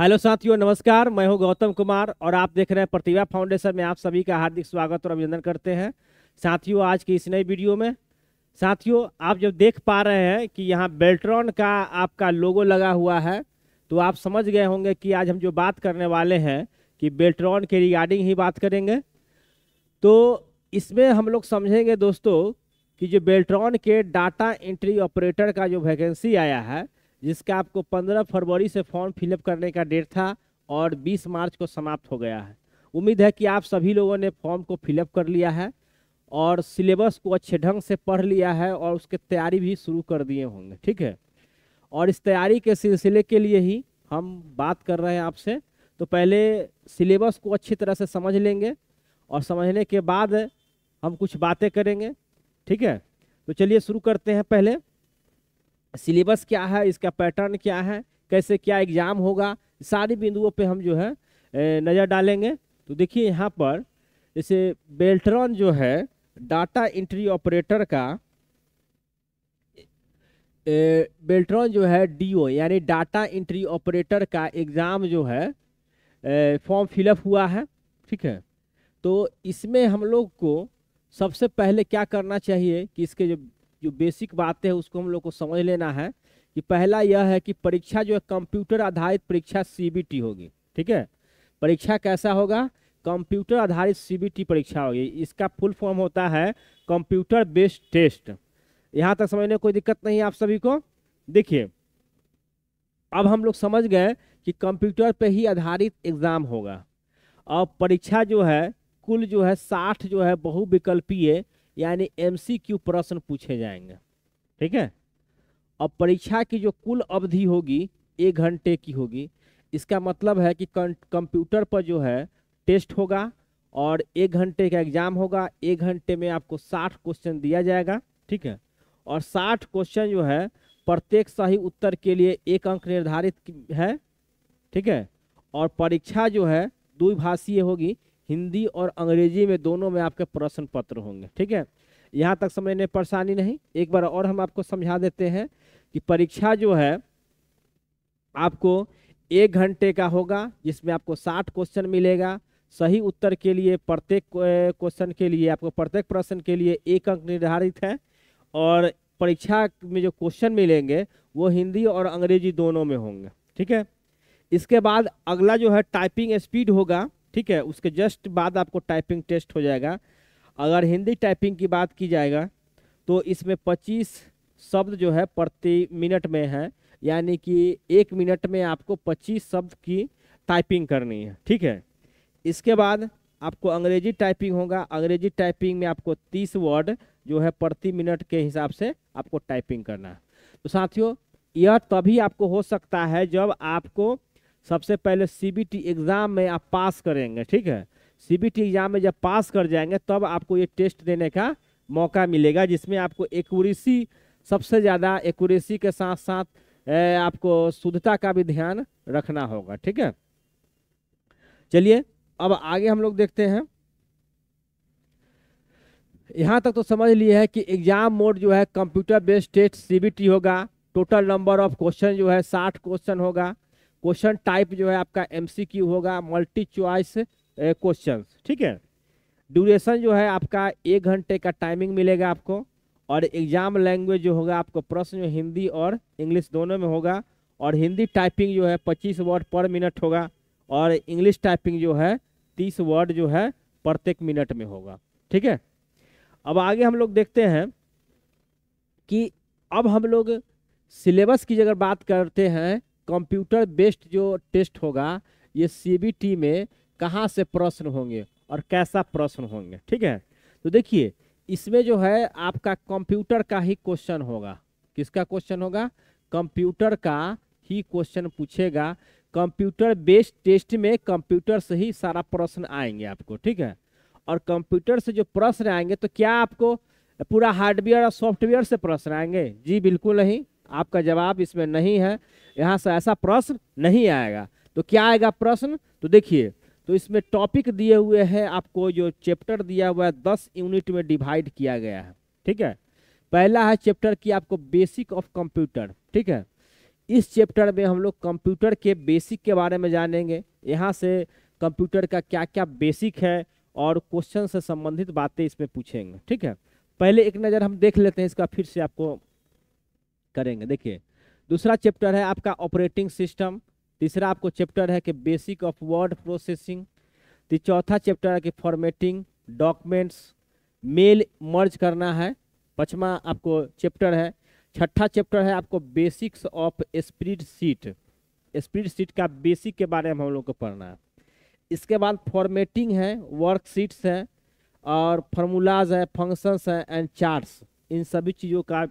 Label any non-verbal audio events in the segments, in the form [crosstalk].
hello साथियों नमस्कार मैं हूं गौतम कुमार और आप देख रहे हैं प्रतिभा फाउंडेशन में आप सभी का हार्दिक स्वागत और अभिनंदन करते हैं साथियों आज की इस नई वीडियो में साथियों आप जब देख पा रहे हैं कि यहाँ बेल्ट्रॉन का आपका लोगो लगा हुआ है तो आप समझ गए होंगे कि आज हम जो बात करने वाले हैं कि बेल्ट्रॉन के रिगार्डिंग ही बात करेंगे तो इसमें हम लोग समझेंगे दोस्तों कि जो बेल्ट्रॉन के डाटा एंट्री ऑपरेटर का जो वैकेंसी आया है जिसका आपको 15 फरवरी से फॉर्म फिलअप करने का डेट था और 20 मार्च को समाप्त हो गया है उम्मीद है कि आप सभी लोगों ने फॉर्म को फिलअप कर लिया है और सिलेबस को अच्छे ढंग से पढ़ लिया है और उसके तैयारी भी शुरू कर दिए होंगे ठीक है और इस तैयारी के सिलसिले के लिए ही हम बात कर रहे हैं आपसे तो पहले सिलेबस को अच्छी तरह से समझ लेंगे और समझने के बाद हम कुछ बातें करेंगे ठीक है तो चलिए शुरू करते हैं पहले सिलेबस क्या है इसका पैटर्न क्या है कैसे क्या एग्जाम होगा सारी बिंदुओं पे हम जो है नज़र डालेंगे तो देखिए यहाँ पर जैसे बेल्ट्रॉन जो है डाटा इंट्री ऑपरेटर का बेल्ट्रॉन जो है डीओ यानी डाटा इंट्री ऑपरेटर का एग्ज़ाम जो है फॉर्म फिलअप हुआ है ठीक है तो इसमें हम लोग को सबसे पहले क्या करना चाहिए कि इसके जो जो बेसिक बातें हैं उसको हम लोग को समझ लेना है कि पहला यह है कि परीक्षा जो है कंप्यूटर आधारित परीक्षा सीबीटी होगी ठीक है परीक्षा कैसा होगा कंप्यूटर आधारित सीबीटी परीक्षा होगी इसका फुल फॉर्म होता है कंप्यूटर बेस्ड टेस्ट यहाँ तक समझने कोई दिक्कत नहीं आप सभी को देखिए अब हम लोग समझ गए कि कंप्यूटर पर ही आधारित एग्ज़ाम होगा और परीक्षा जो है कुल जो है साठ जो है बहुविकल्पीय यानी एमसीक्यू प्रश्न पूछे जाएंगे ठीक है अब परीक्षा की जो कुल अवधि होगी एक घंटे की होगी इसका मतलब है कि कंप्यूटर पर जो है टेस्ट होगा और एक घंटे का एग्ज़ाम होगा एक घंटे में आपको साठ क्वेश्चन दिया जाएगा ठीक है और साठ क्वेश्चन जो है प्रत्येक सही उत्तर के लिए एक अंक निर्धारित है ठीक है और परीक्षा जो है द्विभाषीय होगी हिंदी और अंग्रेजी में दोनों में आपके प्रश्न पत्र होंगे ठीक है यहाँ तक समझने परेशानी नहीं एक बार और हम आपको समझा देते हैं कि परीक्षा जो है आपको एक घंटे का होगा जिसमें आपको साठ क्वेश्चन मिलेगा सही उत्तर के लिए प्रत्येक क्वेश्चन के लिए आपको प्रत्येक प्रश्न के लिए एक अंक निर्धारित है और परीक्षा में जो क्वेश्चन मिलेंगे वो हिंदी और अंग्रेजी दोनों में होंगे ठीक है इसके बाद अगला जो है टाइपिंग स्पीड होगा ठीक है उसके जस्ट बाद आपको टाइपिंग टेस्ट हो जाएगा अगर हिंदी टाइपिंग की बात की जाएगा तो इसमें पच्चीस शब्द जो है प्रति मिनट में है यानी कि एक मिनट में आपको पच्चीस शब्द की टाइपिंग करनी है ठीक है इसके बाद आपको अंग्रेजी टाइपिंग होगा अंग्रेजी टाइपिंग में आपको तीस वर्ड जो है प्रति मिनट के हिसाब से आपको टाइपिंग करना है तो साथियों यह तभी आपको हो सकता है जब आपको सबसे पहले सीबीटी एग्ज़ाम में आप पास करेंगे ठीक है सीबीटी एग्ज़ाम में जब पास कर जाएंगे तब आपको ये टेस्ट देने का मौका मिलेगा जिसमें आपको एकूरेसी सबसे ज़्यादा एक्यूरेसी के साथ साथ आपको शुद्धता का भी ध्यान रखना होगा ठीक है चलिए अब आगे हम लोग देखते हैं यहाँ तक तो समझ लिए है कि एग्जाम मोड जो है कंप्यूटर बेस्ड टेस्ट सीबीटी होगा टोटल नंबर ऑफ क्वेश्चन जो है साठ क्वेश्चन होगा क्वेश्चन टाइप जो है आपका एमसीक्यू होगा मल्टी चॉइस क्वेश्चन ठीक है ड्यूरेशन जो है आपका एक घंटे का टाइमिंग मिलेगा आपको और एग्जाम लैंग्वेज जो होगा आपको प्रश्न जो हिंदी और इंग्लिश दोनों में होगा और हिंदी टाइपिंग जो है पच्चीस वर्ड पर मिनट होगा और इंग्लिश टाइपिंग जो है तीस वर्ड जो है प्रत्येक मिनट में होगा ठीक है अब आगे हम लोग देखते हैं कि अब हम लोग सिलेबस की अगर बात करते हैं कंप्यूटर बेस्ड जो टेस्ट होगा ये सी में कहाँ से प्रश्न होंगे और कैसा प्रश्न होंगे ठीक है तो देखिए इसमें जो है आपका कंप्यूटर का ही क्वेश्चन होगा किसका क्वेश्चन होगा कंप्यूटर का ही क्वेश्चन पूछेगा कंप्यूटर बेस्ड टेस्ट में कंप्यूटर से ही सारा प्रश्न आएंगे आपको ठीक है और कंप्यूटर से जो प्रश्न आएंगे तो क्या आपको पूरा हार्डवेयर और सॉफ्टवेयर से प्रश्न आएंगे जी बिल्कुल नहीं आपका जवाब इसमें नहीं है यहाँ से ऐसा प्रश्न नहीं आएगा तो क्या आएगा प्रश्न तो देखिए तो इसमें टॉपिक दिए हुए हैं आपको जो चैप्टर दिया हुआ है दस यूनिट में डिवाइड किया गया है ठीक है पहला है चैप्टर की आपको बेसिक ऑफ कंप्यूटर ठीक है इस चैप्टर में हम लोग कंप्यूटर के बेसिक के बारे में जानेंगे यहाँ से कंप्यूटर का क्या क्या बेसिक है और क्वेश्चन से संबंधित बातें इसमें पूछेंगे ठीक है पहले एक नज़र हम देख लेते हैं इसका फिर से आपको करेंगे देखिए दूसरा चैप्टर है आपका ऑपरेटिंग सिस्टम तीसरा आपको चैप्टर है कि बेसिक ऑफ वर्ड प्रोसेसिंग चौथा चैप्टर है कि फॉर्मेटिंग डॉक्यूमेंट्स मेल मर्ज करना है पचमा आपको चैप्टर है छठा चैप्टर है आपको basics of spreadsheet spreadsheet का बेसिक के बारे में हम लोग को पढ़ना है इसके बाद फॉर्मेटिंग है वर्कशीट्स है और फार्मूलाज है फंक्शंस है एंड चार्ट्स इन सभी चीज़ों का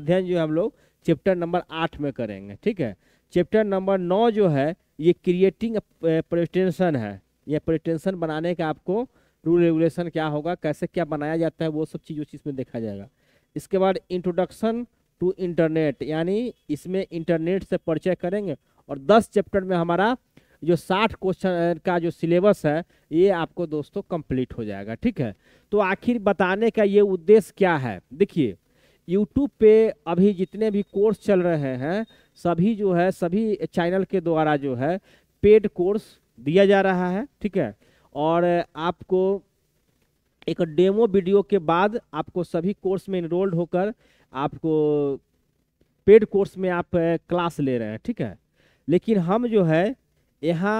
अध्ययन जो है हम लोग चैप्टर नंबर आठ में करेंगे ठीक है चैप्टर नंबर नौ जो है ये क्रिएटिंग प्रेटेंशन है यह प्रेटेंशन बनाने का आपको रूल रेगुलेशन क्या होगा कैसे क्या बनाया जाता है वो सब चीज़ उस चीज़ में देखा जाएगा इसके बाद इंट्रोडक्शन टू इंटरनेट यानी इसमें इंटरनेट से परिचय करेंगे और दस चैप्टर में हमारा जो साठ क्वेश्चन का जो सिलेबस है ये आपको दोस्तों कंप्लीट हो जाएगा ठीक है तो आखिर बताने का ये उद्देश्य क्या है देखिए यूट्यूब पे अभी जितने भी कोर्स चल रहे हैं सभी जो है सभी चैनल के द्वारा जो है पेड कोर्स दिया जा रहा है ठीक है और आपको एक डेमो वीडियो के बाद आपको सभी कोर्स में इनरोल्ड होकर आपको पेड कोर्स में आप क्लास ले रहे हैं ठीक है लेकिन हम जो है यहाँ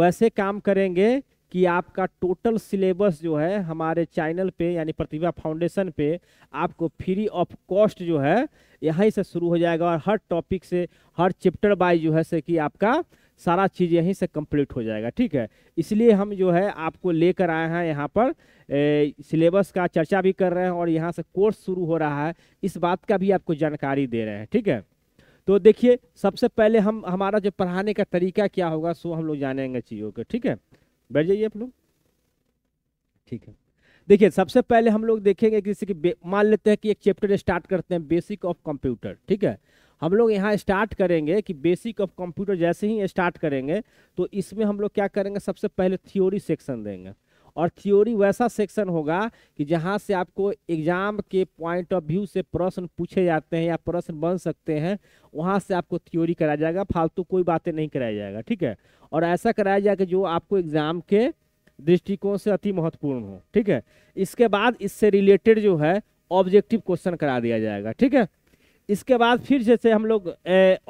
वैसे काम करेंगे कि आपका टोटल सिलेबस जो है हमारे चैनल पे यानी प्रतिभा फाउंडेशन पे आपको फ्री ऑफ कॉस्ट जो है यहीं से शुरू हो जाएगा और हर टॉपिक से हर चैप्टर वाइज जो है से कि आपका सारा चीज़ यहीं से कंप्लीट हो जाएगा ठीक है इसलिए हम जो है आपको लेकर आए हैं यहाँ पर सिलेबस का चर्चा भी कर रहे हैं और यहाँ से कोर्स शुरू हो रहा है इस बात का भी आपको जानकारी दे रहे हैं ठीक है तो देखिए सबसे पहले हम हमारा जो पढ़ाने का तरीका क्या होगा सो हम लोग जानेंगे चीज़ों को ठीक है बैठ जाइए आप लोग ठीक है देखिए सबसे पहले हम लोग देखेंगे किसी की मान लेते हैं कि एक चैप्टर स्टार्ट करते हैं बेसिक ऑफ कंप्यूटर ठीक है हम लोग यहाँ स्टार्ट करेंगे कि बेसिक ऑफ कंप्यूटर जैसे ही स्टार्ट करेंगे तो इसमें हम लोग क्या करेंगे सबसे पहले थ्योरी सेक्शन देंगे और थ्योरी वैसा सेक्शन होगा कि जहाँ से आपको एग्जाम के पॉइंट ऑफ व्यू से प्रश्न पूछे जाते हैं या प्रश्न बन सकते हैं वहाँ से आपको थ्योरी कराया जाएगा फालतू कोई बातें नहीं कराया जाएगा ठीक है और ऐसा कराया जाएगा जो आपको एग्जाम के दृष्टिकोण से अति महत्वपूर्ण हो ठीक है इसके बाद इससे रिलेटेड जो है ऑब्जेक्टिव क्वेश्चन करा दिया जाएगा ठीक है इसके बाद फिर जैसे हम लोग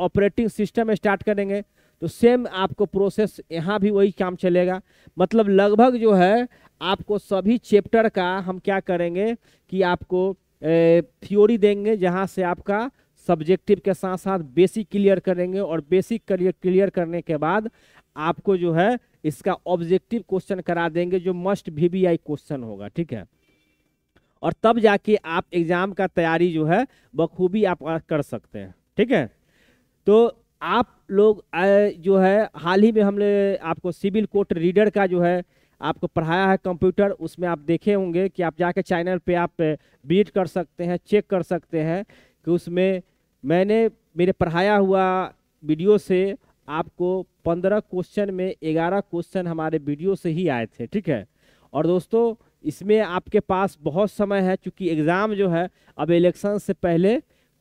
ऑपरेटिंग सिस्टम स्टार्ट करेंगे तो सेम आपको प्रोसेस यहाँ भी वही काम चलेगा मतलब लगभग जो है आपको सभी चैप्टर का हम क्या करेंगे कि आपको थ्योरी देंगे जहाँ से आपका सब्जेक्टिव के साथ साथ बेसिक क्लियर करेंगे और बेसिक क्लियर करने के बाद आपको जो है इसका ऑब्जेक्टिव क्वेश्चन करा देंगे जो मस्ट वीवीआई क्वेश्चन होगा ठीक है और तब जाके आप एग्ज़ाम का तैयारी जो है बखूबी आप कर सकते हैं ठीक है तो आप लोग जो है हाल ही में हमने आपको सिविल कोर्ट रीडर का जो है आपको पढ़ाया है कंप्यूटर उसमें आप देखे होंगे कि आप जाके चैनल पे आप बीट कर सकते हैं चेक कर सकते हैं कि उसमें मैंने मेरे पढ़ाया हुआ वीडियो से आपको पंद्रह क्वेश्चन में ग्यारह क्वेश्चन हमारे वीडियो से ही आए थे ठीक है और दोस्तों इसमें आपके पास बहुत समय है क्योंकि एग्ज़ाम जो है अब इलेक्शन से पहले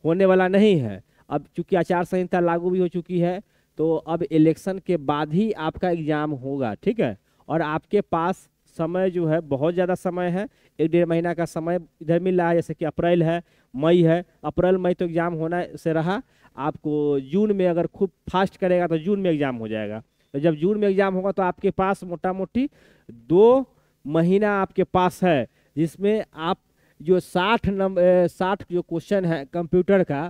होने वाला नहीं है अब चूंकि आचार संहिता लागू भी हो चुकी है तो अब इलेक्शन के बाद ही आपका एग्ज़ाम होगा ठीक है और आपके पास समय जो है बहुत ज़्यादा समय है एक डेढ़ महीना का समय इधर मिल रहा है जैसे कि अप्रैल है मई है अप्रैल मई तो एग्ज़ाम होना से रहा आपको जून में अगर खूब फास्ट करेगा तो जून में एग्ज़ाम हो जाएगा तो जब जून में एग्ज़ाम होगा तो आपके पास मोटा मोटी दो महीना आपके पास है जिसमें आप जो साठ नंबर साठ जो क्वेश्चन है कंप्यूटर का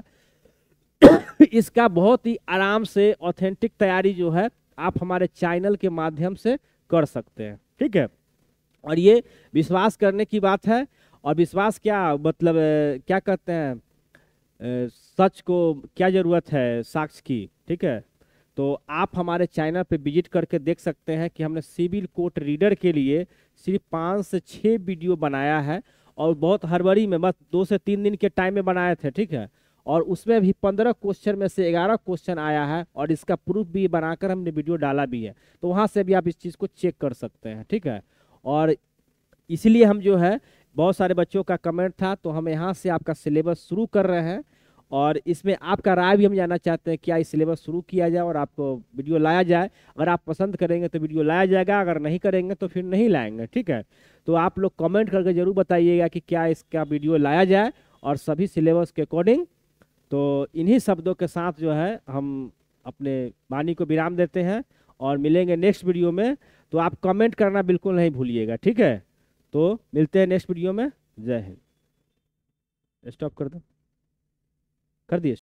[coughs] इसका बहुत ही आराम से ऑथेंटिक तैयारी जो है आप हमारे चैनल के माध्यम से कर सकते हैं ठीक है और ये विश्वास करने की बात है और विश्वास क्या मतलब क्या कहते हैं सच को क्या ज़रूरत है साक्ष की ठीक है तो आप हमारे चैनल पे विजिट करके देख सकते हैं कि हमने सिविल कोर्ट रीडर के लिए सिर्फ पाँच से छः वीडियो बनाया है और बहुत हड़बड़ी में बस दो से तीन दिन के टाइम में बनाए थे ठीक है और उसमें भी पंद्रह क्वेश्चन में से ग्यारह क्वेश्चन आया है और इसका प्रूफ भी बनाकर हमने वीडियो डाला भी है तो वहाँ से भी आप इस चीज़ को चेक कर सकते हैं ठीक है और इसलिए हम जो है बहुत सारे बच्चों का कमेंट था तो हम यहाँ से आपका सिलेबस शुरू कर रहे हैं और इसमें आपका राय भी हम जानना चाहते हैं क्या इस सिलेबस शुरू किया जाए और आपको वीडियो लाया जाए अगर आप पसंद करेंगे तो वीडियो लाया जाएगा अगर नहीं करेंगे तो फिर नहीं लाएंगे ठीक है तो आप लोग कमेंट करके ज़रूर बताइएगा कि क्या इसका वीडियो लाया जाए और सभी सिलेबस के अकॉर्डिंग तो इन्हीं शब्दों के साथ जो है हम अपने वाणी को विराम देते हैं और मिलेंगे नेक्स्ट वीडियो में तो आप कमेंट करना बिल्कुल नहीं भूलिएगा ठीक है तो मिलते हैं नेक्स्ट वीडियो में जय हिंद स्टॉप कर दो कर दिए